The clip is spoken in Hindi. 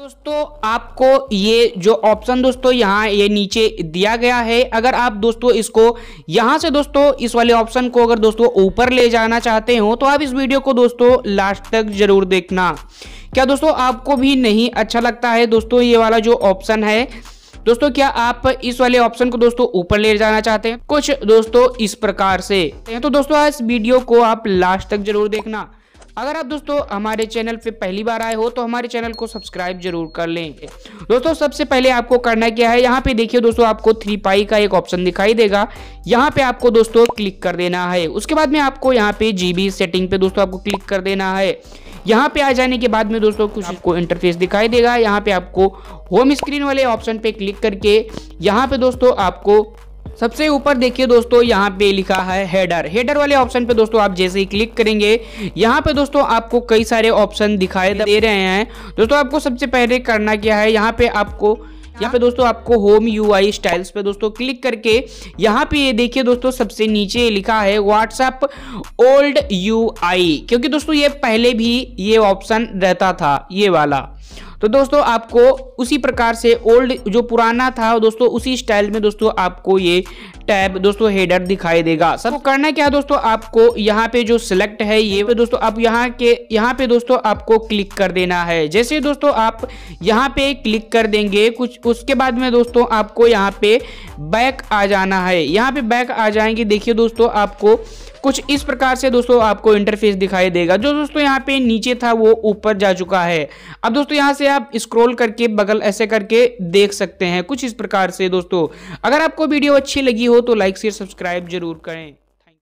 दोस्तों आपको ये जो ऑप्शन दोस्तों यहाँ ये नीचे दिया गया है अगर आप दोस्तों इसको यहाँ से दोस्तों इस वाले ऑप्शन को अगर दोस्तों ऊपर ले जाना चाहते हो तो आप इस वीडियो को दोस्तों लास्ट तक जरूर देखना क्या दोस्तों आपको भी नहीं अच्छा लगता है दोस्तों ये वाला जो ऑप्शन है दोस्तों क्या आप इस वाले ऑप्शन को दोस्तों ऊपर ले जाना चाहते हैं कुछ दोस्तों इस प्रकार से तो दोस्तों इस वीडियो को आप लास्ट तक जरूर देखना अगर आप दोस्तों हमारे चैनल पे पहली बार आए हो तो हमारे चैनल को सब्सक्राइब जरूर कर लें दोस्तों सबसे पहले आपको करना क्या है यहाँ पे देखिए दोस्तों आपको थ्री पाई का एक ऑप्शन दिखाई देगा यहाँ पे आपको दोस्तों क्लिक कर देना है उसके बाद में आपको यहाँ पे जीबी सेटिंग पे दोस्तों आपको क्लिक कर देना है यहाँ पे आ जाने के बाद में दोस्तों कुछ आपको इंटरफेस दिखाई देगा यहाँ पे आपको होम स्क्रीन वाले ऑप्शन पे क्लिक करके यहाँ पे दोस्तों आपको सबसे ऊपर देखिए दोस्तों यहाँ पे लिखा है हेडर हेडर वाले ऑप्शन पे दोस्तों आप जैसे ही क्लिक करेंगे यहाँ पे दोस्तों आपको कई सारे ऑप्शन दिखाई दे रहे हैं दोस्तों आपको सबसे पहले करना क्या है यहाँ पे आपको यहाँ पे दोस्तों आपको होम यूआई स्टाइल्स पे दोस्तों क्लिक करके यहाँ पे ये देखिए दोस्तों सबसे नीचे लिखा है व्हाट्सएप ओल्ड यूआई क्योंकि दोस्तों ये पहले भी ये ऑप्शन रहता था ये वाला तो दोस्तों आपको उसी प्रकार से ओल्ड जो पुराना था दोस्तों उसी स्टाइल में दोस्तों आपको ये टैब दोस्तों हेडर दिखाई देगा सब तो करना क्या दोस्तों आपको यहाँ पे जो सिलेक्ट है ये पे दोस्तों आप यहाँ के यहाँ पे दोस्तों आपको क्लिक कर देना है जैसे दोस्तों आप यहाँ पे क्लिक कर देंगे कुछ उसके बाद में दोस्तों आपको यहाँ पे बैक आ जाना है यहाँ पे बैक आ जाएंगे देखिए दोस्तों आपको कुछ इस प्रकार से दोस्तों आपको इंटरफेस दिखाई देगा जो दोस्तों यहाँ पे नीचे था वो ऊपर जा चुका है अब दोस्तों यहाँ से आप स्क्रॉल करके बगल ऐसे करके देख सकते हैं कुछ इस प्रकार से दोस्तों अगर आपको वीडियो अच्छी लगी हो तो लाइक शेयर सब्सक्राइब जरूर करें